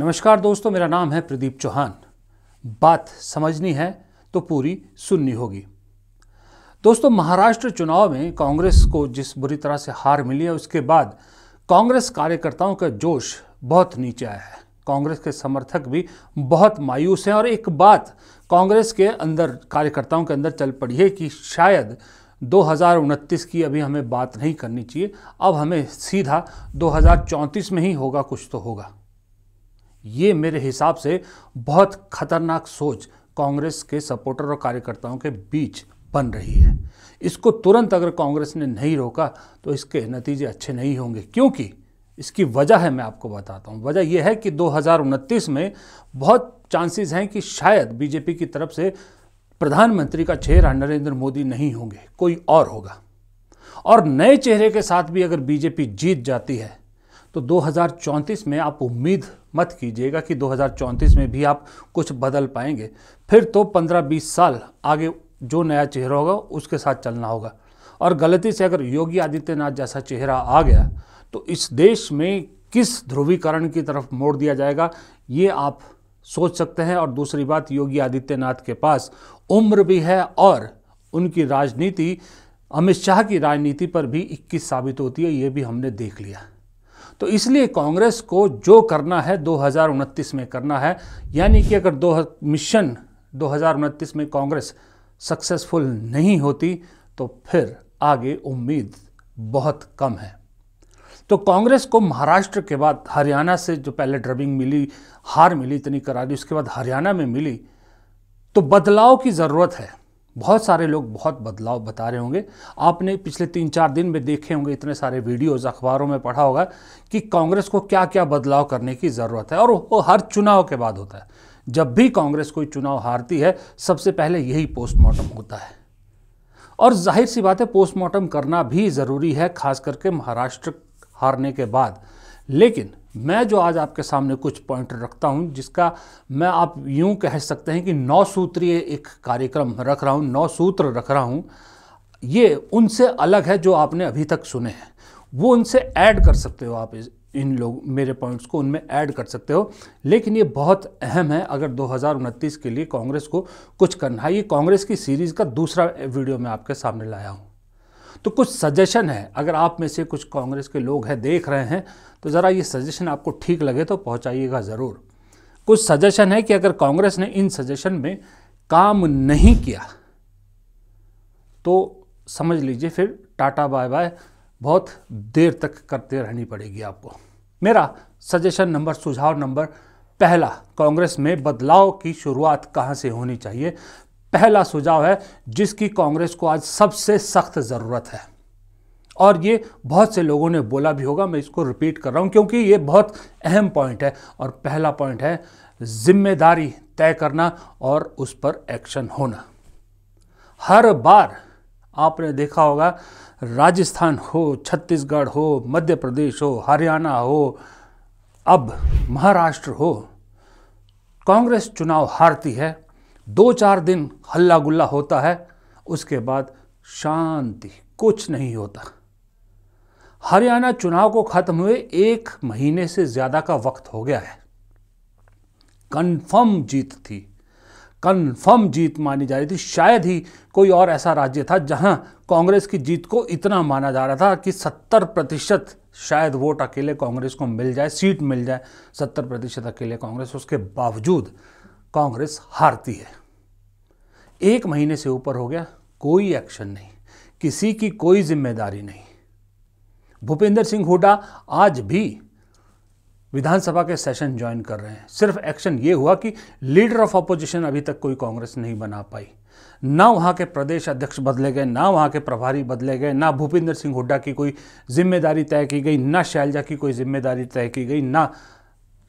नमस्कार दोस्तों मेरा नाम है प्रदीप चौहान बात समझनी है तो पूरी सुननी होगी दोस्तों महाराष्ट्र चुनाव में कांग्रेस को जिस बुरी तरह से हार मिली है उसके बाद कांग्रेस कार्यकर्ताओं का जोश बहुत नीचे आया है कांग्रेस के समर्थक भी बहुत मायूस हैं और एक बात कांग्रेस के अंदर कार्यकर्ताओं के अंदर चल पड़ी है कि शायद दो की अभी हमें बात नहीं करनी चाहिए अब हमें सीधा दो में ही होगा कुछ तो होगा ये मेरे हिसाब से बहुत खतरनाक सोच कांग्रेस के सपोर्टर और कार्यकर्ताओं के बीच बन रही है इसको तुरंत अगर कांग्रेस ने नहीं रोका तो इसके नतीजे अच्छे नहीं होंगे क्योंकि इसकी वजह है मैं आपको बताता हूँ वजह यह है कि दो में बहुत चांसेस हैं कि शायद बीजेपी की तरफ से प्रधानमंत्री का चेहरा नरेंद्र मोदी नहीं होंगे कोई और होगा और नए चेहरे के साथ भी अगर बीजेपी जीत जाती है तो दो में आप उम्मीद मत कीजिएगा कि दो में भी आप कुछ बदल पाएंगे फिर तो 15-20 साल आगे जो नया चेहरा होगा उसके साथ चलना होगा और गलती से अगर योगी आदित्यनाथ जैसा चेहरा आ गया तो इस देश में किस ध्रुवीकरण की तरफ मोड़ दिया जाएगा ये आप सोच सकते हैं और दूसरी बात योगी आदित्यनाथ के पास उम्र भी है और उनकी राजनीति अमित शाह की राजनीति पर भी इक्कीस साबित होती है ये भी हमने देख लिया तो इसलिए कांग्रेस को जो करना है दो में करना है यानी कि अगर दो मिशन दो में कांग्रेस सक्सेसफुल नहीं होती तो फिर आगे उम्मीद बहुत कम है तो कांग्रेस को महाराष्ट्र के बाद हरियाणा से जो पहले ड्रबिंग मिली हार मिली इतनी करारी उसके बाद हरियाणा में मिली तो बदलाव की ज़रूरत है बहुत सारे लोग बहुत बदलाव बता रहे होंगे आपने पिछले तीन चार दिन में देखे होंगे इतने सारे वीडियोज़ अखबारों में पढ़ा होगा कि कांग्रेस को क्या क्या बदलाव करने की ज़रूरत है और वो हर चुनाव के बाद होता है जब भी कांग्रेस कोई चुनाव हारती है सबसे पहले यही पोस्टमार्टम होता है और जाहिर सी बात है पोस्टमार्टम करना भी ज़रूरी है खास करके महाराष्ट्र हारने के बाद लेकिन मैं जो आज आपके सामने कुछ पॉइंट रखता हूं जिसका मैं आप यूं कह सकते हैं कि नौ सूत्रीय एक कार्यक्रम रख रहा हूं नौ सूत्र रख रहा हूं ये उनसे अलग है जो आपने अभी तक सुने हैं वो उनसे ऐड कर सकते हो आप इन लोग मेरे पॉइंट्स को उनमें ऐड कर सकते हो लेकिन ये बहुत अहम है अगर दो के लिए कांग्रेस को कुछ करना है ये कांग्रेस की सीरीज़ का दूसरा वीडियो मैं आपके सामने लाया हूँ तो कुछ सजेशन है अगर आप में से कुछ कांग्रेस के लोग हैं देख रहे हैं तो ज़रा ये सजेशन आपको ठीक लगे तो पहुँचाइएगा ज़रूर कुछ सजेशन है कि अगर कांग्रेस ने इन सजेशन में काम नहीं किया तो समझ लीजिए फिर टाटा बाय बाय बहुत देर तक करते रहनी पड़ेगी आपको मेरा सजेशन नंबर सुझाव नंबर पहला कांग्रेस में बदलाव की शुरुआत कहाँ से होनी चाहिए पहला सुझाव है जिसकी कांग्रेस को आज सबसे सख्त ज़रूरत है और ये बहुत से लोगों ने बोला भी होगा मैं इसको रिपीट कर रहा हूँ क्योंकि ये बहुत अहम पॉइंट है और पहला पॉइंट है जिम्मेदारी तय करना और उस पर एक्शन होना हर बार आपने देखा होगा राजस्थान हो छत्तीसगढ़ हो मध्य प्रदेश हो हरियाणा हो अब महाराष्ट्र हो कांग्रेस चुनाव हारती है दो चार दिन हल्ला गुल्ला होता है उसके बाद शांति कुछ नहीं होता हरियाणा चुनाव को ख़त्म हुए एक महीने से ज़्यादा का वक्त हो गया है कन्फर्म जीत थी कन्फर्म जीत मानी जा रही थी शायद ही कोई और ऐसा राज्य था जहां कांग्रेस की जीत को इतना माना जा रहा था कि 70 प्रतिशत शायद वोट अकेले कांग्रेस को मिल जाए सीट मिल जाए 70 प्रतिशत अकेले कांग्रेस उसके बावजूद कांग्रेस हारती है एक महीने से ऊपर हो गया कोई एक्शन नहीं किसी की कोई जिम्मेदारी नहीं भूपेंद्र सिंह हुडा आज भी विधानसभा के सेशन ज्वाइन कर रहे हैं सिर्फ एक्शन ये हुआ कि लीडर ऑफ अपोजिशन अभी तक कोई कांग्रेस नहीं बना पाई ना वहाँ के प्रदेश अध्यक्ष बदले गए ना वहाँ के प्रभारी बदले गए ना भूपेंद्र सिंह हुड्डा की कोई जिम्मेदारी तय की गई ना शैलजा की कोई जिम्मेदारी तय की गई ना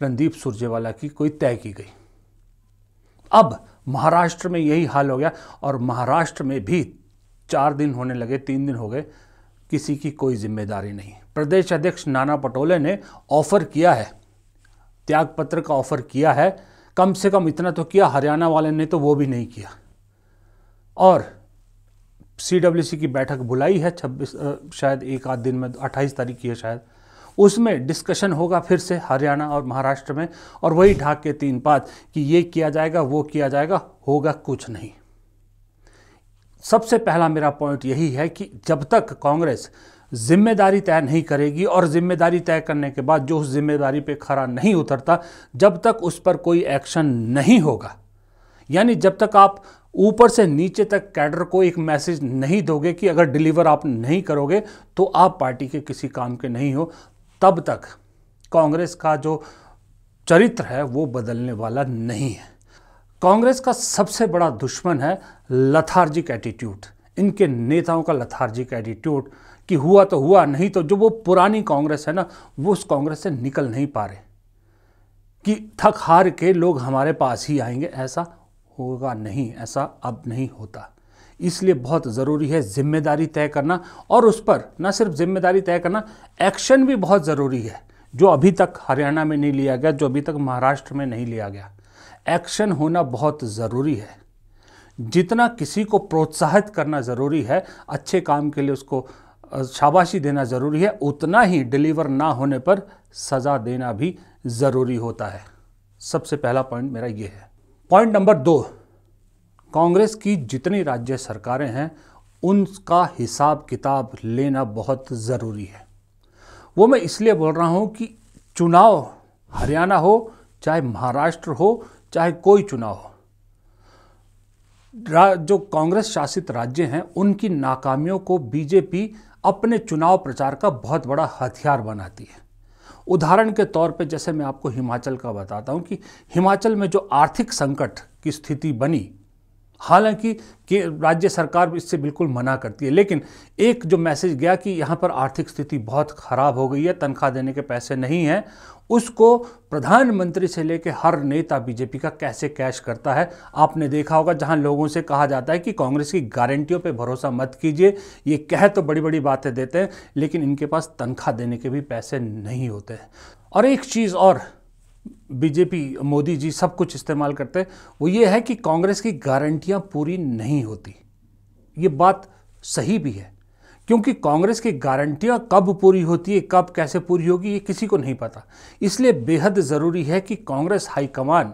रणदीप सुरजेवाला की कोई तय की गई अब महाराष्ट्र में यही हाल हो गया और महाराष्ट्र में भी चार दिन होने लगे तीन दिन हो गए किसी की कोई जिम्मेदारी नहीं प्रदेश अध्यक्ष नाना पटोले ने ऑफ़र किया है त्यागपत्र का ऑफ़र किया है कम से कम इतना तो किया हरियाणा वाले ने तो वो भी नहीं किया और सी की बैठक बुलाई है छब्बीस शायद एक आध दिन में अट्ठाईस तारीख की है शायद उसमें डिस्कशन होगा फिर से हरियाणा और महाराष्ट्र में और वही ढाक के तीन पात कि ये किया जाएगा वो किया जाएगा होगा कुछ नहीं सबसे पहला मेरा पॉइंट यही है कि जब तक कांग्रेस जिम्मेदारी तय नहीं करेगी और जिम्मेदारी तय करने के बाद जो उस जिम्मेदारी पे खरा नहीं उतरता जब तक उस पर कोई एक्शन नहीं होगा यानी जब तक आप ऊपर से नीचे तक कैडर को एक मैसेज नहीं दोगे कि अगर डिलीवर आप नहीं करोगे तो आप पार्टी के किसी काम के नहीं हो तब तक कांग्रेस का जो चरित्र है वो बदलने वाला नहीं है कांग्रेस का सबसे बड़ा दुश्मन है लथार्जिक एटीट्यूड इनके नेताओं का लथार्जिक एटीट्यूड कि हुआ तो हुआ नहीं तो जो वो पुरानी कांग्रेस है ना वो उस कांग्रेस से निकल नहीं पा रहे कि थक हार के लोग हमारे पास ही आएंगे ऐसा होगा नहीं ऐसा अब नहीं होता इसलिए बहुत ज़रूरी है जिम्मेदारी तय करना और उस पर न सिर्फ जिम्मेदारी तय करना एक्शन भी बहुत ज़रूरी है जो अभी तक हरियाणा में नहीं लिया गया जो अभी तक महाराष्ट्र में नहीं लिया गया एक्शन होना बहुत ज़रूरी है जितना किसी को प्रोत्साहित करना ज़रूरी है अच्छे काम के लिए उसको शाबाशी देना ज़रूरी है उतना ही डिलीवर ना होने पर सज़ा देना भी ज़रूरी होता है सबसे पहला पॉइंट मेरा ये है पॉइंट नंबर दो कांग्रेस की जितनी राज्य सरकारें हैं उनका हिसाब किताब लेना बहुत ज़रूरी है वो मैं इसलिए बोल रहा हूँ कि चुनाव हरियाणा हो चाहे महाराष्ट्र हो चाहे कोई चुनाव हो जो कांग्रेस शासित राज्य हैं उनकी नाकामियों को बीजेपी अपने चुनाव प्रचार का बहुत बड़ा हथियार बनाती है उदाहरण के तौर पे जैसे मैं आपको हिमाचल का बताता हूँ कि हिमाचल में जो आर्थिक संकट की स्थिति बनी हालांकि कि राज्य सरकार इससे बिल्कुल मना करती है लेकिन एक जो मैसेज गया कि यहाँ पर आर्थिक स्थिति बहुत ख़राब हो गई है तनख्वाह देने के पैसे नहीं हैं उसको प्रधानमंत्री से लेकर हर नेता बीजेपी का कैसे कैश करता है आपने देखा होगा जहां लोगों से कहा जाता है कि कांग्रेस की गारंटियों पे भरोसा मत कीजिए ये कह तो बड़ी बड़ी बातें देते हैं लेकिन इनके पास तनख्वाह देने के भी पैसे नहीं होते हैं और एक चीज़ और बीजेपी मोदी जी सब कुछ इस्तेमाल करते हैं वो ये है कि कांग्रेस की गारंटियां पूरी नहीं होती ये बात सही भी है क्योंकि कांग्रेस की गारंटियां कब पूरी होती है कब कैसे पूरी होगी ये किसी को नहीं पता इसलिए बेहद ज़रूरी है कि कांग्रेस हाईकमान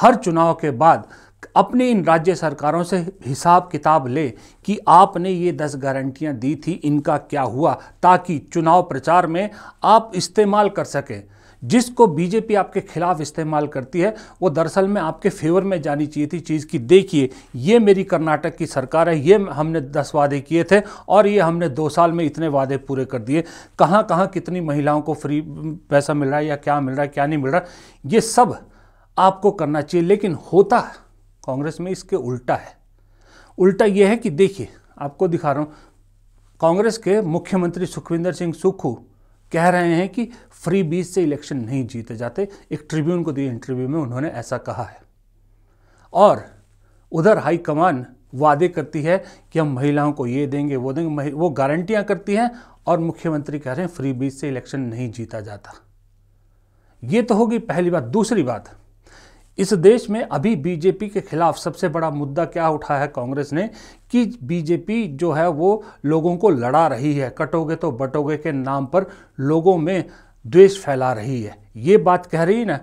हर चुनाव के बाद अपने इन राज्य सरकारों से हिसाब किताब ले कि आपने ये दस गारंटियां दी थी इनका क्या हुआ ताकि चुनाव प्रचार में आप इस्तेमाल कर सकें जिसको बीजेपी आपके खिलाफ इस्तेमाल करती है वो दरअसल में आपके फेवर में जानी चाहिए थी चीज़ की देखिए ये मेरी कर्नाटक की सरकार है ये हमने दस वादे किए थे और ये हमने दो साल में इतने वादे पूरे कर दिए कहाँ कहाँ कितनी महिलाओं को फ्री पैसा मिल रहा है या क्या मिल रहा है क्या नहीं मिल रहा ये सब आपको करना चाहिए लेकिन होता कांग्रेस में इसके उल्टा है उल्टा यह है कि देखिए आपको दिखा रहा हूँ कांग्रेस के मुख्यमंत्री सुखविंदर सिंह सुक्खू कह रहे हैं कि फ्री बीच से इलेक्शन नहीं जीते जाते एक ट्रिब्यून को दिए इंटरव्यू में उन्होंने ऐसा कहा है और उधर हाईकमान वादे करती है कि हम महिलाओं को ये देंगे वो देंगे वो गारंटियां करती हैं और मुख्यमंत्री कह रहे हैं फ्री बीच से इलेक्शन नहीं जीता जाता ये तो होगी पहली बात दूसरी बात इस देश में अभी बीजेपी के खिलाफ सबसे बड़ा मुद्दा क्या उठा है कांग्रेस ने कि बीजेपी जो है वो लोगों को लड़ा रही है कटोगे तो बटोगे के नाम पर लोगों में द्वेष फैला रही है ये बात कह रही ना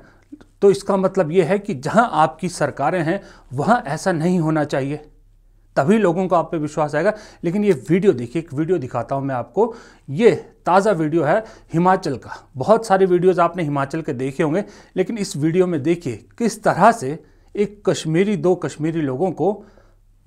तो इसका मतलब ये है कि जहां आपकी सरकारें हैं वहां ऐसा नहीं होना चाहिए तभी लोगों को आप पे विश्वास आएगा लेकिन ये वीडियो देखिए एक वीडियो दिखाता हूं मैं आपको ये ताज़ा वीडियो है हिमाचल का बहुत सारे वीडियोज़ आपने हिमाचल के देखे होंगे लेकिन इस वीडियो में देखिए किस तरह से एक कश्मीरी दो कश्मीरी लोगों को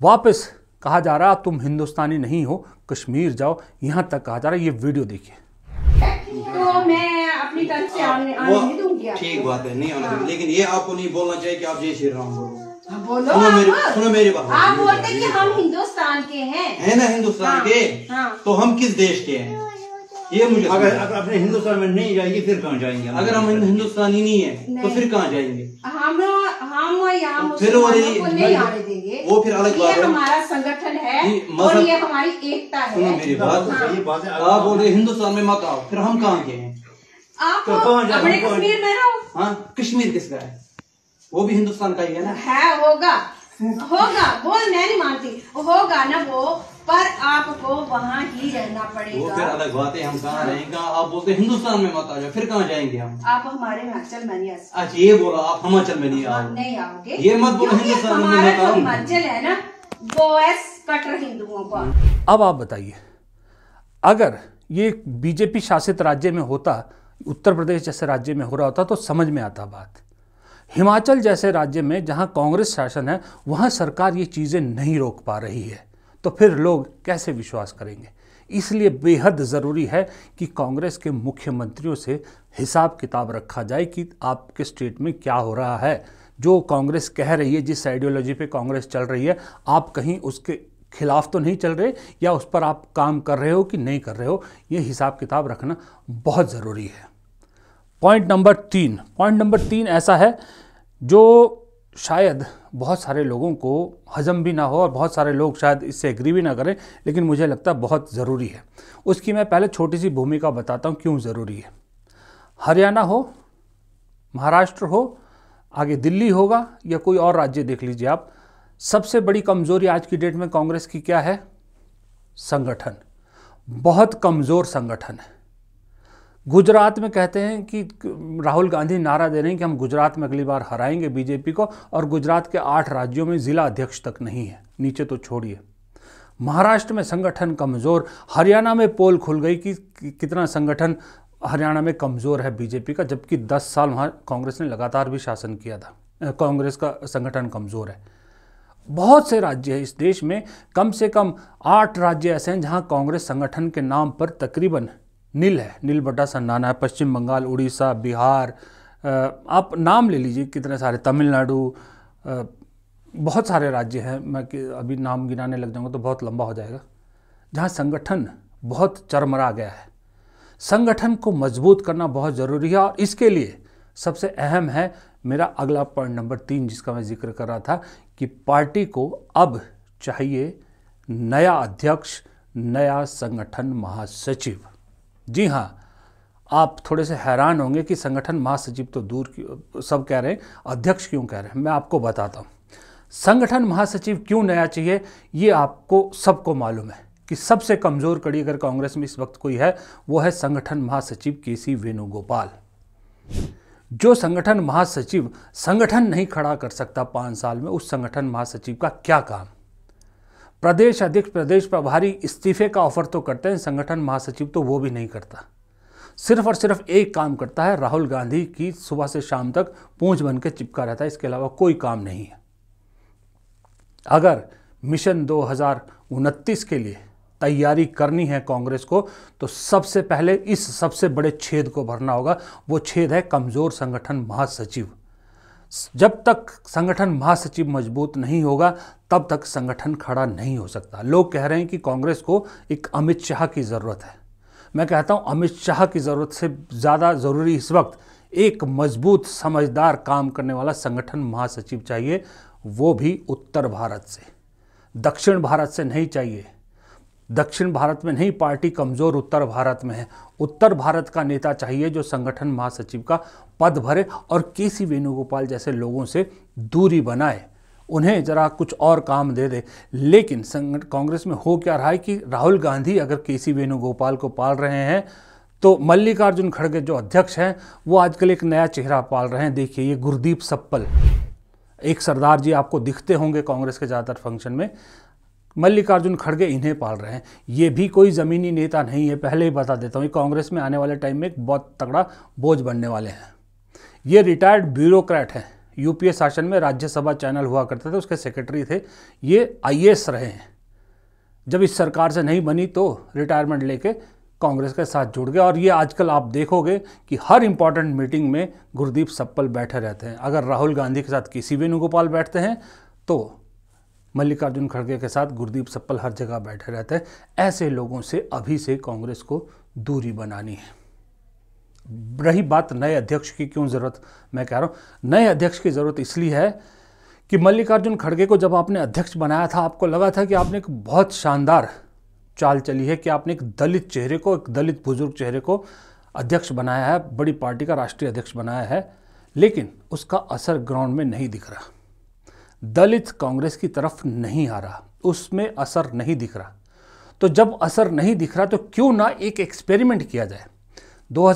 वापस कहा जा रहा तुम हिंदुस्तानी नहीं हो कश्मीर जाओ यहाँ तक कहा जा रहा ये वीडियो देखिए तो मैं अपनी तरफ से आने, आने नहीं दूंगी ठीक बात है नहीं आने लेकिन ये आपको नहीं बोलना चाहिए कि आप जय श्री राम बोलो हाँ, बोलो सुनो मेरी सुनो मेरी बात आप बोलते हैं कि हम हिंदुस्तान के हैं है ना हिंदुस्तान हाँ, के हाँ। तो हम किस देश के हैं ये मुझे अगर अपने हिंदुस्तान में नहीं जाएगी फिर कहाँ जाएंगे अगर हम हिंदुस्तानी नहीं है तो फिर कहाँ जाएंगे हम तो फिर नहीं आने देंगे वो फिर अलग बात है हमारा संगठन है और ये हमारी एकता है मेरी हाँ। बात आप बोल रहे हिंदुस्तान में मत आओ फिर हम कहाँ गए हैं तो कश्मीर में रहो हाँ कश्मीर किसका है वो भी हिंदुस्तान का ही है ना है होगा होगा बोल मैं नहीं मानती होगा ना वो पर आपको वहाँ ही रहना पड़ेगा वो फिर अलग बात है हम कहाँ रहेंगे आप बोलते हिंदुस्तान में मत आ जाओ फिर कहाँ जाएंगे हम आप हमारे हिमाचल में नहीं आ अच्छा ये बोला आप हिमाचल में नहीं आओगे नहीं आओगे ये मत बोलो हिंदुस्तान में हिमाचल है ना बोएस कटर हिंदुओं को अब आप बताइए अगर ये बीजेपी शासित राज्य में होता उत्तर प्रदेश जैसे राज्य में हो रहा होता तो समझ में आता बात हिमाचल जैसे राज्य में जहां कांग्रेस शासन है वहां सरकार ये चीज़ें नहीं रोक पा रही है तो फिर लोग कैसे विश्वास करेंगे इसलिए बेहद ज़रूरी है कि कांग्रेस के मुख्यमंत्रियों से हिसाब किताब रखा जाए कि आपके स्टेट में क्या हो रहा है जो कांग्रेस कह रही है जिस आइडियोलॉजी पे कांग्रेस चल रही है आप कहीं उसके खिलाफ तो नहीं चल रहे या उस पर आप काम कर रहे हो कि नहीं कर रहे हो ये हिसाब किताब रखना बहुत ज़रूरी है पॉइंट नंबर तीन पॉइंट नंबर तीन ऐसा है जो शायद बहुत सारे लोगों को हजम भी ना हो और बहुत सारे लोग शायद इससे एग्री भी ना करें लेकिन मुझे लगता है बहुत ज़रूरी है उसकी मैं पहले छोटी सी भूमिका बताता हूँ क्यों ज़रूरी है हरियाणा हो महाराष्ट्र हो आगे दिल्ली होगा या कोई और राज्य देख लीजिए आप सबसे बड़ी कमज़ोरी आज की डेट में कांग्रेस की क्या है संगठन बहुत कमज़ोर संगठन है गुजरात में कहते हैं कि राहुल गांधी नारा दे रहे हैं कि हम गुजरात में अगली बार हराएंगे बीजेपी को और गुजरात के आठ राज्यों में जिला अध्यक्ष तक नहीं है नीचे तो छोड़िए महाराष्ट्र में संगठन कमज़ोर हरियाणा में पोल खुल गई कि कितना संगठन हरियाणा में कमज़ोर है बीजेपी का जबकि 10 साल वहाँ कांग्रेस ने लगातार भी शासन किया था कांग्रेस का संगठन कमज़ोर है बहुत से राज्य हैं इस देश में कम से कम आठ राज्य ऐसे हैं जहाँ कांग्रेस संगठन के नाम पर तकरीबन नील है नील बट्टा सन्नाना है पश्चिम बंगाल उड़ीसा बिहार आप नाम ले लीजिए कितने सारे तमिलनाडु बहुत सारे राज्य हैं मैं कि अभी नाम गिनाने लग जाऊँगा तो बहुत लंबा हो जाएगा जहाँ संगठन बहुत चरमरा गया है संगठन को मजबूत करना बहुत ज़रूरी है और इसके लिए सबसे अहम है मेरा अगला पॉइंट नंबर तीन जिसका मैं जिक्र कर रहा था कि पार्टी को अब चाहिए नया अध्यक्ष नया संगठन महासचिव जी हाँ आप थोड़े से हैरान होंगे कि संगठन महासचिव तो दूर सब कह रहे हैं अध्यक्ष क्यों कह रहे हैं मैं आपको बताता हूँ संगठन महासचिव क्यों नया चाहिए ये आपको सबको मालूम है कि सबसे कमज़ोर कड़ी अगर कांग्रेस में इस वक्त कोई है वो है संगठन महासचिव के सी वेणुगोपाल जो संगठन महासचिव संगठन नहीं खड़ा कर सकता पांच साल में उस संगठन महासचिव का क्या काम प्रदेश अध्यक्ष प्रदेश प्रभारी इस्तीफे का ऑफर तो करते हैं संगठन महासचिव तो वो भी नहीं करता सिर्फ और सिर्फ एक काम करता है राहुल गांधी की सुबह से शाम तक पूंछ बन के चिपका रहता है इसके अलावा कोई काम नहीं है अगर मिशन दो के लिए तैयारी करनी है कांग्रेस को तो सबसे पहले इस सबसे बड़े छेद को भरना होगा वो छेद है कमज़ोर संगठन महासचिव जब तक संगठन महासचिव मजबूत नहीं होगा तब तक संगठन खड़ा नहीं हो सकता लोग कह रहे हैं कि कांग्रेस को एक अमित शाह की ज़रूरत है मैं कहता हूं अमित शाह की ज़रूरत से ज़्यादा ज़रूरी इस वक्त एक मजबूत समझदार काम करने वाला संगठन महासचिव चाहिए वो भी उत्तर भारत से दक्षिण भारत से नहीं चाहिए दक्षिण भारत में नहीं पार्टी कमज़ोर उत्तर भारत में है उत्तर भारत का नेता चाहिए जो संगठन महासचिव का पद भरे और के सी वेणुगोपाल जैसे लोगों से दूरी बनाए उन्हें जरा कुछ और काम दे दे लेकिन कांग्रेस में हो क्या रहा है कि राहुल गांधी अगर के सी वेणुगोपाल को पाल रहे हैं तो मल्लिकार्जुन खड़गे जो अध्यक्ष हैं वो आजकल एक नया चेहरा पाल रहे हैं देखिए ये गुरदीप सप्पल एक सरदार जी आपको दिखते होंगे कांग्रेस के ज़्यादातर फंक्शन में मल्लिकार्जुन खड़गे इन्हें पाल रहे हैं ये भी कोई ज़मीनी नेता नहीं है पहले ही बता देता हूँ कांग्रेस में आने वाले टाइम में एक बहुत तगड़ा बोझ बनने वाले हैं ये रिटायर्ड ब्यूरोक्रेट हैं यूपीए शासन में राज्यसभा चैनल हुआ करते थे उसके सेक्रेटरी थे ये आई रहे हैं जब इस सरकार से नहीं बनी तो रिटायरमेंट लेके कांग्रेस के साथ जुड़ गए और ये आजकल आप देखोगे कि हर इंपॉर्टेंट मीटिंग में गुरदीप सप्पल बैठे रहते हैं अगर राहुल गांधी के साथ किसी वेणुगोपाल बैठते हैं तो मल्लिकार्जुन खड़गे के साथ गुरदीप सप्पल हर जगह बैठे रहते हैं ऐसे लोगों से अभी से कांग्रेस को दूरी बनानी है रही बात नए अध्यक्ष की क्यों ज़रूरत मैं कह रहा हूँ नए अध्यक्ष की ज़रूरत इसलिए है कि मल्लिकार्जुन खड़गे को जब आपने अध्यक्ष बनाया था आपको लगा था कि आपने एक बहुत शानदार चाल चली है कि आपने एक दलित चेहरे को एक दलित बुजुर्ग चेहरे को अध्यक्ष बनाया है बड़ी पार्टी का राष्ट्रीय अध्यक्ष बनाया है लेकिन उसका असर ग्राउंड में नहीं दिख रहा दलित कांग्रेस की तरफ नहीं आ रहा उसमें असर नहीं दिख रहा तो जब असर नहीं दिख रहा तो क्यों ना एक एक्सपेरिमेंट किया जाए दो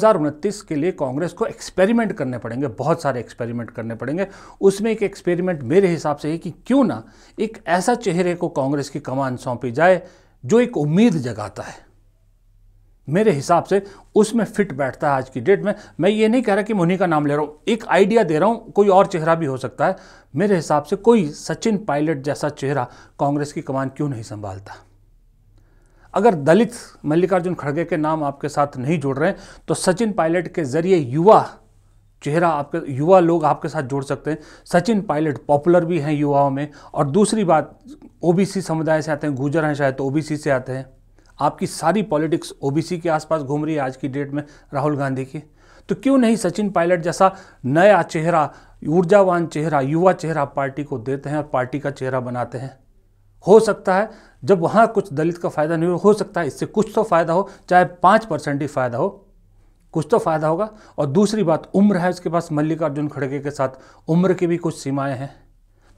के लिए कांग्रेस को एक्सपेरिमेंट करने पड़ेंगे बहुत सारे एक्सपेरिमेंट करने पड़ेंगे उसमें एक एक्सपेरिमेंट मेरे हिसाब से है कि क्यों ना एक ऐसा चेहरे को कांग्रेस की कमान सौंपी जाए जो एक उम्मीद जगाता है मेरे हिसाब से उसमें फिट बैठता है आज की डेट में मैं ये नहीं कह रहा कि मुनि का नाम ले रहा हूँ एक आइडिया दे रहा हूँ कोई और चेहरा भी हो सकता है मेरे हिसाब से कोई सचिन पायलट जैसा चेहरा कांग्रेस की कमान क्यों नहीं संभालता अगर दलित मल्लिकार्जुन खड़गे के नाम आपके साथ नहीं जुड़ रहे तो सचिन पायलट के जरिए युवा चेहरा आपके युवा लोग आपके साथ जोड़ सकते हैं सचिन पायलट पॉपुलर भी हैं युवाओं में और दूसरी बात ओबीसी समुदाय से आते हैं गुजर हैं शायद तो ओबीसी से आते हैं आपकी सारी पॉलिटिक्स ओबीसी के आसपास घूम रही है आज की डेट में राहुल गांधी की तो क्यों नहीं सचिन पायलट जैसा नया चेहरा ऊर्जावान चेहरा युवा चेहरा पार्टी को देते हैं और पार्टी का चेहरा बनाते हैं हो सकता है जब वहाँ कुछ दलित का फ़ायदा नहीं हो सकता है इससे कुछ तो फ़ायदा हो चाहे पाँच परसेंट ही फ़ायदा हो कुछ तो फ़ायदा होगा और दूसरी बात उम्र है उसके पास मल्लिकार्जुन खड़गे के साथ उम्र की भी कुछ सीमाएं हैं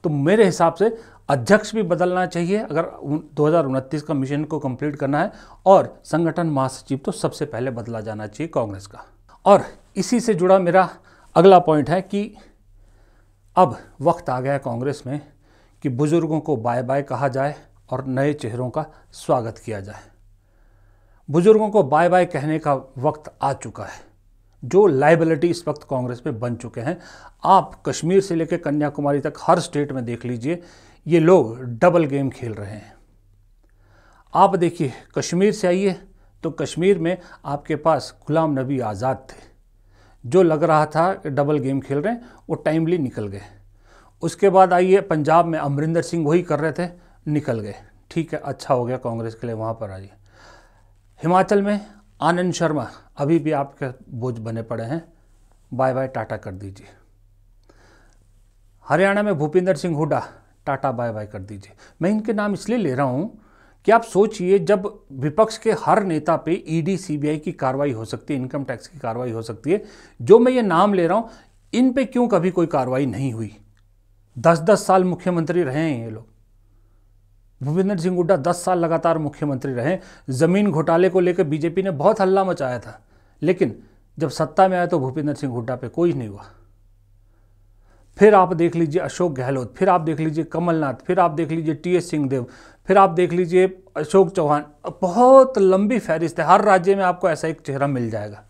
तो मेरे हिसाब से अध्यक्ष भी बदलना चाहिए अगर दो का मिशन को कंप्लीट करना है और संगठन महासचिव तो सबसे पहले बदला जाना चाहिए कांग्रेस का और इसी से जुड़ा मेरा अगला पॉइंट है कि अब वक्त आ गया कांग्रेस में कि बुज़ुर्गों को बाय बाय कहा जाए और नए चेहरों का स्वागत किया जाए बुज़ुर्गों को बाय बाय कहने का वक्त आ चुका है जो लाइबिलिटी इस वक्त कांग्रेस पे बन चुके हैं आप कश्मीर से लेकर कन्याकुमारी तक हर स्टेट में देख लीजिए ये लोग डबल गेम खेल रहे हैं आप देखिए कश्मीर से आइए तो कश्मीर में आपके पास गुलाम नबी आज़ाद थे जो लग रहा था कि डबल गेम खेल रहे हैं वो टाइमली निकल गए उसके बाद आइए पंजाब में अमरिंदर सिंह वही कर रहे थे निकल गए ठीक है अच्छा हो गया कांग्रेस के लिए वहाँ पर आइए हिमाचल में आनंद शर्मा अभी भी आपके बोझ बने पड़े हैं बाय बाय टाटा कर दीजिए हरियाणा में Bhupinder Singh Hooda tata bye bye कर दीजिए मैं इनके नाम इसलिए ले रहा हूँ कि आप सोचिए जब विपक्ष के हर नेता पे ईडी सीबीआई की कार्रवाई हो सकती है इनकम टैक्स की कार्रवाई हो सकती है जो मैं ये नाम ले रहा हूँ इन पे क्यों कभी कोई कार्रवाई नहीं हुई दस दस साल मुख्यमंत्री रहे हैं ये लोग भूपेंद्र सिंह हुड्डा दस साल लगातार मुख्यमंत्री रहे ज़मीन घोटाले को लेकर बीजेपी ने बहुत हल्ला मचाया था लेकिन जब सत्ता में आए तो भूपेंद्र सिंह हुड्डा पे कोई नहीं हुआ फिर आप देख लीजिए अशोक गहलोत फिर आप देख लीजिए कमलनाथ फिर आप देख लीजिए टी एस सिंहदेव फिर आप देख लीजिए अशोक चौहान बहुत लंबी फहरिस्त है हर राज्य में आपको ऐसा एक चेहरा मिल जाएगा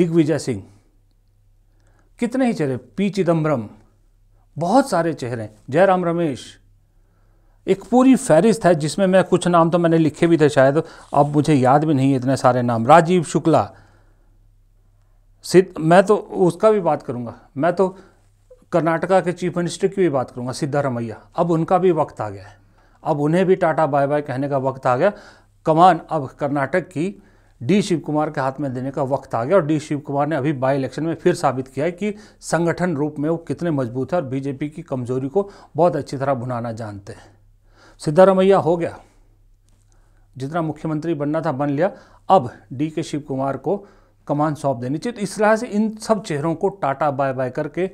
दिग्विजय सिंह कितने ही चेहरे पी चिदम्बरम बहुत सारे चेहरे जयराम रमेश एक पूरी फहरिस्त है जिसमें मैं कुछ नाम तो मैंने लिखे भी थे शायद अब मुझे याद भी नहीं है इतने सारे नाम राजीव शुक्ला सिद्ध मैं तो उसका भी बात करूँगा मैं तो कर्नाटका के चीफ मिनिस्टर की भी बात करूँगा सिद्धारमैया अब उनका भी वक्त आ गया है अब उन्हें भी टाटा बाय बाय कहने का वक्त आ गया कमान अब कर्नाटक की डी शिव कुमार के हाथ में देने का वक्त आ गया और डी शिव कुमार ने अभी बाई इलेक्शन में फिर साबित किया है कि संगठन रूप में वो कितने मजबूत है और बीजेपी की कमजोरी को बहुत अच्छी तरह भुनाना जानते हैं सिद्धारमैया हो गया जितना मुख्यमंत्री बनना था बन लिया अब डी के शिव कुमार को कमान सौंप देनी चाहिए तो इस तरह से इन सब चेहरों को टाटा बाय बाय करके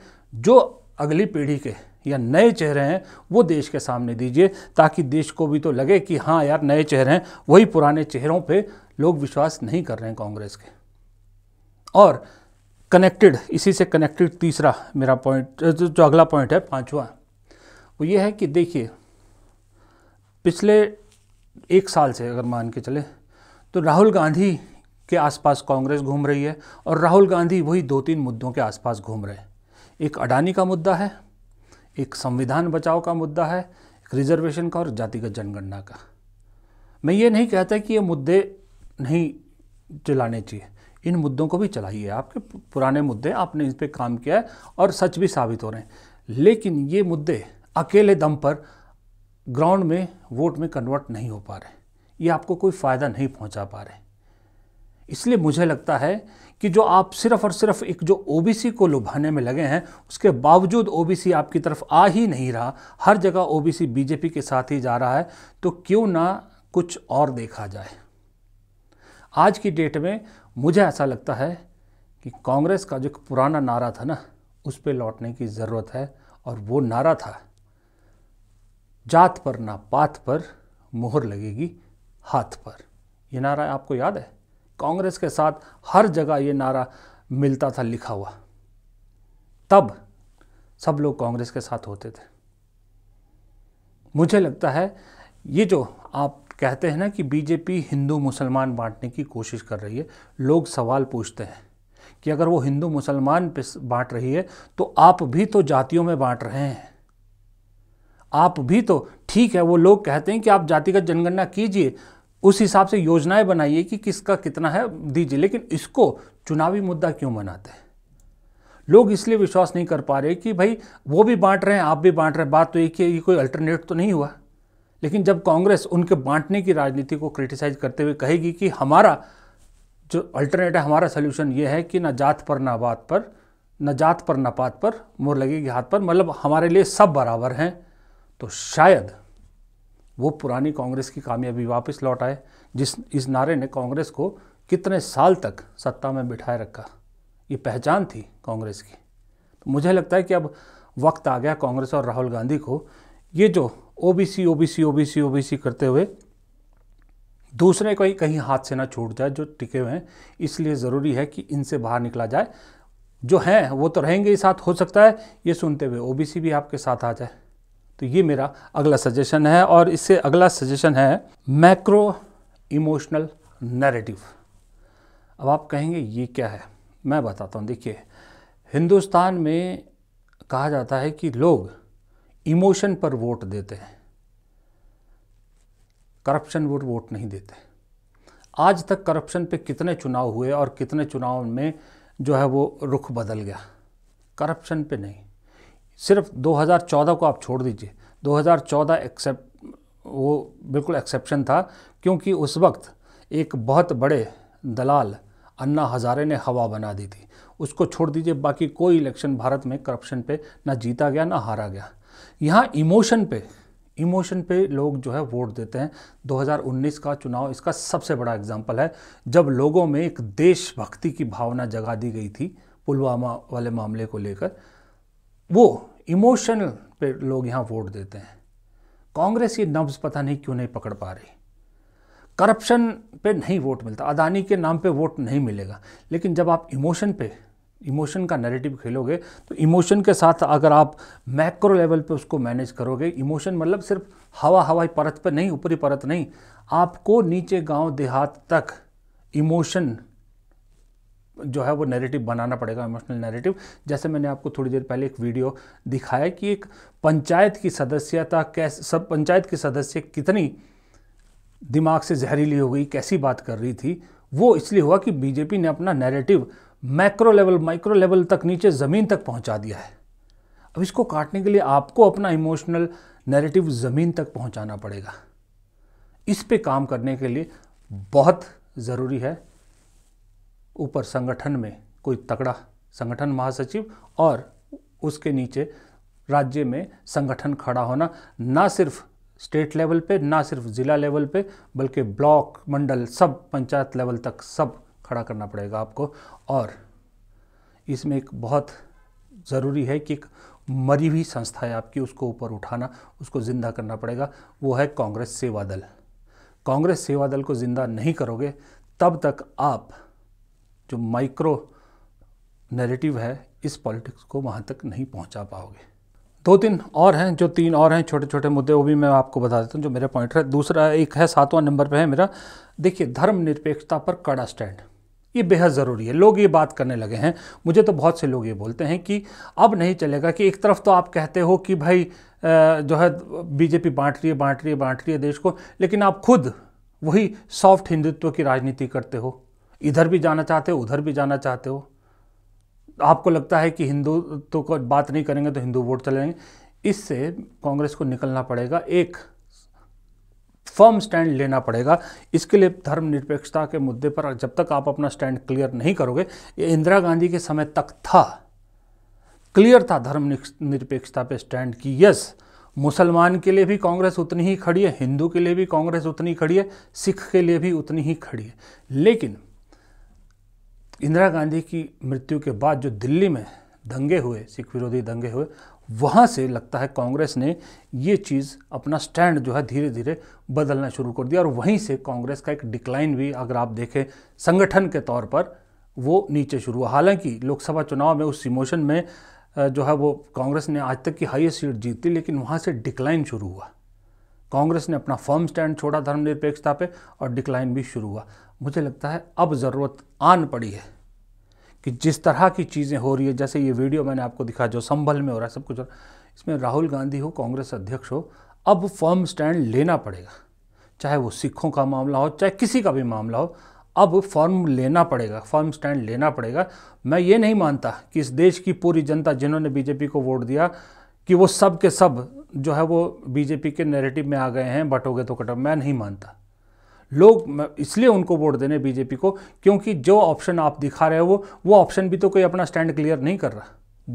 जो अगली पीढ़ी के या नए चेहरे हैं वो देश के सामने दीजिए ताकि देश को भी तो लगे कि हाँ यार नए चेहरे हैं वही पुराने चेहरों पे लोग विश्वास नहीं कर रहे हैं कांग्रेस के और कनेक्टेड इसी से कनेक्टेड तीसरा मेरा पॉइंट जो अगला पॉइंट है पांचवा वो ये है कि देखिए पिछले एक साल से अगर मान के चले तो राहुल गांधी के आसपास कांग्रेस घूम रही है और राहुल गांधी वही दो तीन मुद्दों के आसपास घूम रहे हैं एक अडानी का मुद्दा है एक संविधान बचाव का मुद्दा है एक रिजर्वेशन का और जातिगत जनगणना का मैं ये नहीं कहता कि ये मुद्दे नहीं चलाने चाहिए इन मुद्दों को भी चलाइए आपके पुराने मुद्दे आपने इस पर काम किया है और सच भी साबित हो रहे हैं लेकिन ये मुद्दे अकेले दम पर ग्राउंड में वोट में कन्वर्ट नहीं हो पा रहे ये आपको कोई फ़ायदा नहीं पहुंचा पा रहे इसलिए मुझे लगता है कि जो आप सिर्फ और सिर्फ एक जो ओबीसी को लुभाने में लगे हैं उसके बावजूद ओबीसी आपकी तरफ आ ही नहीं रहा हर जगह ओबीसी बीजेपी के साथ ही जा रहा है तो क्यों ना कुछ और देखा जाए आज की डेट में मुझे ऐसा लगता है कि कांग्रेस का जो पुराना नारा था ना उस पर लौटने की ज़रूरत है और वो नारा था जात पर ना पात पर मोहर लगेगी हाथ पर ये नारा आपको याद है कांग्रेस के साथ हर जगह ये नारा मिलता था लिखा हुआ तब सब लोग कांग्रेस के साथ होते थे मुझे लगता है ये जो आप कहते हैं ना कि बीजेपी हिंदू मुसलमान बांटने की कोशिश कर रही है लोग सवाल पूछते हैं कि अगर वो हिंदू मुसलमान बांट रही है तो आप भी तो जातियों में बांट रहे हैं आप भी तो ठीक है वो लोग कहते हैं कि आप जातिगत जनगणना कीजिए उस हिसाब से योजनाएं बनाइए कि किसका कितना है दीजिए लेकिन इसको चुनावी मुद्दा क्यों बनाते हैं लोग इसलिए विश्वास नहीं कर पा रहे कि भाई वो भी बांट रहे हैं आप भी बांट रहे हैं बात तो एक ही ये कोई अल्टरनेट तो नहीं हुआ लेकिन जब कांग्रेस उनके बांटने की राजनीति को क्रिटिसाइज करते हुए कहेगी कि हमारा जो अल्टरनेट है हमारा सोल्यूशन ये है कि ना जात पर ना बात पर न जात पर ना पात पर मोर लगेगी हाथ पर मतलब हमारे लिए सब बराबर हैं तो शायद वो पुरानी कांग्रेस की कामयाबी वापस लौट आए जिस इस नारे ने कांग्रेस को कितने साल तक सत्ता में बिठाए रखा ये पहचान थी कांग्रेस की तो मुझे लगता है कि अब वक्त आ गया कांग्रेस और राहुल गांधी को ये जो ओबीसी ओबीसी ओबीसी ओबीसी करते हुए दूसरे कोई कहीं हाथ से ना छूट जाए जो टिके हुए हैं इसलिए ज़रूरी है कि इनसे बाहर निकला जाए जो हैं वो तो रहेंगे ही साथ हो सकता है ये सुनते हुए ओबीसी भी आपके साथ आ जाए तो ये मेरा अगला सजेशन है और इससे अगला सजेशन है मैक्रो इमोशनल नैरेटिव अब आप कहेंगे ये क्या है मैं बताता हूँ देखिए हिंदुस्तान में कहा जाता है कि लोग इमोशन पर वोट देते हैं करप्शन पर वोट नहीं देते आज तक करप्शन पे कितने चुनाव हुए और कितने चुनाव में जो है वो रुख बदल गया करप्शन पे नहीं सिर्फ 2014 को आप छोड़ दीजिए 2014 एक्सेप्ट वो बिल्कुल एक्सेप्शन था क्योंकि उस वक्त एक बहुत बड़े दलाल अन्ना हज़ारे ने हवा बना दी थी उसको छोड़ दीजिए बाकी कोई इलेक्शन भारत में करप्शन पे ना जीता गया ना हारा गया यहाँ इमोशन पे इमोशन पे लोग जो है वोट देते हैं 2019 का चुनाव इसका सबसे बड़ा एग्जाम्पल है जब लोगों में एक देशभक्ति की भावना जगा दी गई थी पुलवामा वाले मामले को लेकर वो इमोशनल पे लोग यहाँ वोट देते हैं कांग्रेस ये नब्ज पता नहीं क्यों नहीं पकड़ पा रही करप्शन पे नहीं वोट मिलता अदानी के नाम पे वोट नहीं मिलेगा लेकिन जब आप इमोशन पे इमोशन का नैरेटिव खेलोगे तो इमोशन के साथ अगर आप मैक्रो लेवल पे उसको मैनेज करोगे इमोशन मतलब सिर्फ हवा हवाई परत पे नहीं ऊपरी परत नहीं आपको नीचे गांव देहात तक इमोशन जो है वो नैरेटिव बनाना पड़ेगा इमोशनल नैरेटिव जैसे मैंने आपको थोड़ी देर पहले एक वीडियो दिखाया कि एक पंचायत की सदस्यता कैसे सब पंचायत की सदस्य कितनी दिमाग से जहरीली हो गई कैसी बात कर रही थी वो इसलिए हुआ कि बीजेपी ने अपना narrative macro level micro level तक नीचे ज़मीन तक पहुंचा दिया है अब इसको काटने के लिए आपको अपना इमोशनल नैरेटिव ज़मीन तक पहुंचाना पड़ेगा इस पे काम करने के लिए बहुत ज़रूरी है ऊपर संगठन में कोई तगड़ा संगठन महासचिव और उसके नीचे राज्य में संगठन खड़ा होना ना सिर्फ स्टेट लेवल पे ना सिर्फ ज़िला लेवल पे बल्कि ब्लॉक मंडल सब पंचायत लेवल तक सब खड़ा करना पड़ेगा आपको और इसमें एक बहुत ज़रूरी है कि एक मरी हुई संस्था है आपकी उसको ऊपर उठाना उसको ज़िंदा करना पड़ेगा वो है कांग्रेस सेवा दल कांग्रेस सेवा दल को ज़िंदा नहीं करोगे तब तक आप जो माइक्रो नैरेटिव है इस पॉलिटिक्स को वहाँ तक नहीं पहुँचा पाओगे दो तीन और हैं जो तीन और हैं छोटे छोटे मुद्दे वो भी मैं आपको बता देता हूँ जो मेरा पॉइंट है दूसरा एक है सातवां नंबर पे है मेरा देखिए धर्मनिरपेक्षता पर कड़ा स्टैंड ये बेहद ज़रूरी है लोग ये बात करने लगे हैं मुझे तो बहुत से लोग ये बोलते हैं कि अब नहीं चलेगा कि एक तरफ तो आप कहते हो कि भाई जो है बीजेपी बांट रही है बांट रही है बांट रही है देश को लेकिन आप खुद वही सॉफ्ट हिंदुत्व की राजनीति करते हो इधर भी जाना चाहते हो उधर भी जाना चाहते हो आपको लगता है कि हिंदू तो को बात नहीं करेंगे तो हिंदू वोट चले जाएंगे इससे कांग्रेस को निकलना पड़ेगा एक फर्म स्टैंड लेना पड़ेगा इसके लिए धर्मनिरपेक्षता के मुद्दे पर जब तक आप अपना स्टैंड क्लियर नहीं करोगे ये इंदिरा गांधी के समय तक था क्लियर था धर्म निरपेक्षता पे स्टैंड कि यस मुसलमान के लिए भी कांग्रेस उतनी ही खड़ी है हिंदू के लिए भी कांग्रेस उतनी खड़ी है सिख के लिए भी उतनी ही खड़ी है लेकिन इंदिरा गांधी की मृत्यु के बाद जो दिल्ली में दंगे हुए सिख विरोधी दंगे हुए वहाँ से लगता है कांग्रेस ने ये चीज़ अपना स्टैंड जो है धीरे धीरे बदलना शुरू कर दिया और वहीं से कांग्रेस का एक डिक्लाइन भी अगर आप देखें संगठन के तौर पर वो नीचे शुरू हुआ हालांकि लोकसभा चुनाव में उस इमोशन में जो है वो कांग्रेस ने आज तक की हाइएस्ट सीट जीती लेकिन वहाँ से डिक्लाइन शुरू हुआ कांग्रेस ने अपना फर्म स्टैंड छोड़ा धर्मनिरपेक्षता पे और डिक्लाइन भी शुरू हुआ मुझे लगता है अब ज़रूरत आन पड़ी है कि जिस तरह की चीज़ें हो रही है जैसे ये वीडियो मैंने आपको दिखा जो संभल में हो रहा है सब कुछ इसमें राहुल गांधी हो कांग्रेस अध्यक्ष हो अब फर्म स्टैंड लेना पड़ेगा चाहे वो सिखों का मामला हो चाहे किसी का भी मामला हो अब फॉर्म लेना पड़ेगा फॉर्म स्टैंड लेना पड़ेगा मैं ये नहीं मानता कि इस देश की पूरी जनता जिन्होंने बीजेपी को वोट दिया कि वो सब के सब जो है वो बीजेपी के नैरेटिव में आ गए हैं बटोगे तो कटो मैं नहीं मानता लोग इसलिए उनको वोट देने बीजेपी को क्योंकि जो ऑप्शन आप दिखा रहे हो वो वो ऑप्शन भी तो कोई अपना स्टैंड क्लियर नहीं कर रहा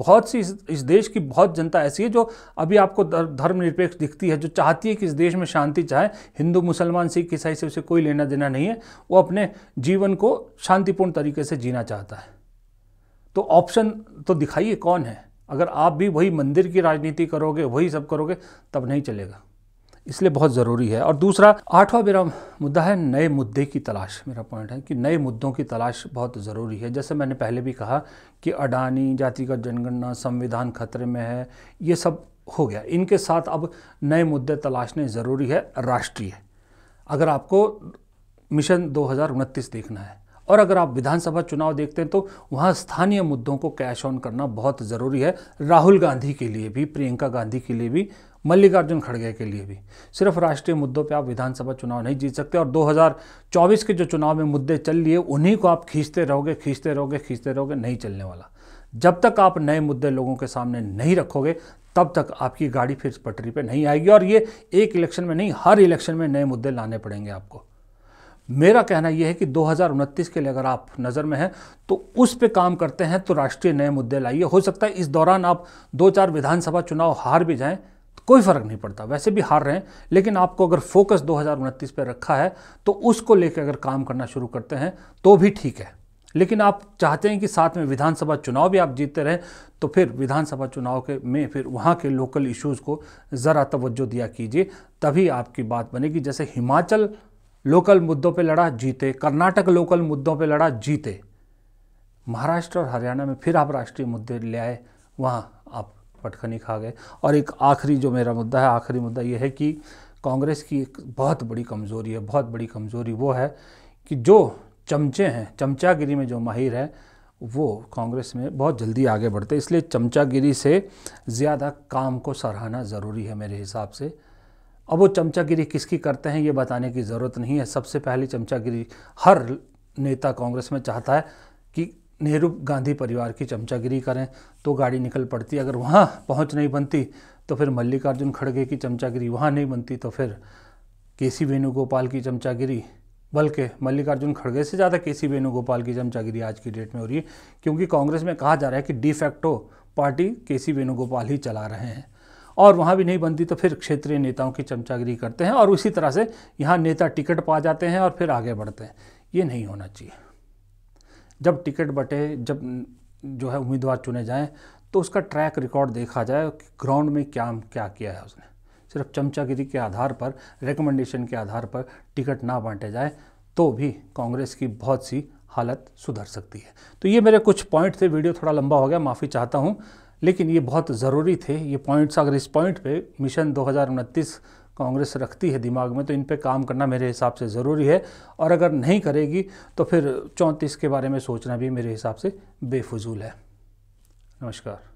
बहुत सी इस, इस देश की बहुत जनता ऐसी है जो अभी आपको धर्मनिरपेक्ष दिखती है जो चाहती है कि इस देश में शांति चाहे हिंदू मुसलमान सिख ईसाई से उसे कोई लेना देना नहीं है वो अपने जीवन को शांतिपूर्ण तरीके से जीना चाहता है तो ऑप्शन तो दिखाइए कौन है अगर आप भी वही मंदिर की राजनीति करोगे वही सब करोगे तब नहीं चलेगा इसलिए बहुत ज़रूरी है और दूसरा आठवां मेरा मुद्दा है नए मुद्दे की तलाश मेरा पॉइंट है कि नए मुद्दों की तलाश बहुत ज़रूरी है जैसे मैंने पहले भी कहा कि अडानी जातिगत जनगणना संविधान खतरे में है ये सब हो गया इनके साथ अब नए मुद्दे तलाशने ज़रूरी है राष्ट्रीय अगर आपको मिशन दो देखना है और अगर आप विधानसभा चुनाव देखते हैं तो वहाँ स्थानीय मुद्दों को कैश ऑन करना बहुत ज़रूरी है राहुल गांधी के लिए भी प्रियंका गांधी के लिए भी मल्लिकार्जुन खड़गे के लिए भी सिर्फ राष्ट्रीय मुद्दों पे आप विधानसभा चुनाव नहीं जीत सकते और 2024 के जो चुनाव में मुद्दे चल लिए उन्हीं को आप खींचते रहोगे खींचते रहोगे खींचते रहोगे नहीं चलने वाला जब तक आप नए मुद्दे लोगों के सामने नहीं रखोगे तब तक आपकी गाड़ी फिर पटरी पर नहीं आएगी और ये एक इलेक्शन में नहीं हर इलेक्शन में नए मुद्दे लाने पड़ेंगे आपको मेरा कहना यह है कि दो के लिए अगर आप नज़र में हैं तो उस पे काम करते हैं तो राष्ट्रीय नए मुद्दे लाइए हो सकता है इस दौरान आप दो चार विधानसभा चुनाव हार भी जाएं तो कोई फ़र्क नहीं पड़ता वैसे भी हार रहे हैं लेकिन आपको अगर फोकस दो पे रखा है तो उसको लेकर अगर काम करना शुरू करते हैं तो भी ठीक है लेकिन आप चाहते हैं कि साथ में विधानसभा चुनाव भी आप जीतते रहें तो फिर विधानसभा चुनाव के में फिर वहाँ के लोकल इश्यूज़ को ज़रा तवज्जो दिया कीजिए तभी आपकी बात बनेगी जैसे हिमाचल लोकल मुद्दों पे लड़ा जीते कर्नाटक लोकल मुद्दों पे लड़ा जीते महाराष्ट्र और हरियाणा में फिर आप राष्ट्रीय मुद्दे ले आए वहाँ आप पटखनी खा गए और एक आखिरी जो मेरा मुद्दा है आखिरी मुद्दा ये है कि कांग्रेस की एक बहुत बड़ी कमज़ोरी है बहुत बड़ी कमज़ोरी वो है कि जो चमचे हैं चमचागिरी में जो माहिर है वो कांग्रेस में बहुत जल्दी आगे बढ़ते इसलिए चमचागिरी से ज़्यादा काम को सराहना ज़रूरी है मेरे हिसाब से अब वो चमचागिरी किसकी करते हैं ये बताने की ज़रूरत नहीं है सबसे पहले चमचागिरी हर नेता कांग्रेस में चाहता है कि नेहरू गांधी परिवार की चमचागिरी करें तो गाड़ी निकल पड़ती अगर वहाँ पहुँच नहीं बनती तो फिर मल्लिकार्जुन खड़गे की चमचागिरी वहाँ नहीं बनती तो फिर के सी वेणुगोपाल की चमचागिरी बल्कि मल्लिकार्जुन खड़गे से ज़्यादा के सी वेणुगोपाल की चमचागिरी आज की डेट में हो रही है क्योंकि कांग्रेस में कहा जा रहा है कि डिफेक्टो पार्टी के सी वेणुगोपाल ही चला रहे हैं और वहाँ भी नहीं बनती तो फिर क्षेत्रीय नेताओं की चमचागिरी करते हैं और उसी तरह से यहाँ नेता टिकट पा जाते हैं और फिर आगे बढ़ते हैं ये नहीं होना चाहिए जब टिकट बटे जब जो है उम्मीदवार चुने जाएँ तो उसका ट्रैक रिकॉर्ड देखा जाए कि ग्राउंड में क्या क्या किया है उसने सिर्फ चमचागिरी के आधार पर रिकमेंडेशन के आधार पर टिकट ना बांटे जाए तो भी कांग्रेस की बहुत सी हालत सुधर सकती है तो ये मेरे कुछ पॉइंट थे वीडियो थोड़ा लंबा हो गया माफ़ी चाहता हूँ लेकिन ये बहुत ज़रूरी थे ये पॉइंट्स अगर इस पॉइंट पे मिशन दो कांग्रेस रखती है दिमाग में तो इन पे काम करना मेरे हिसाब से ज़रूरी है और अगर नहीं करेगी तो फिर चौंतीस के बारे में सोचना भी मेरे हिसाब से बेफजूल है नमस्कार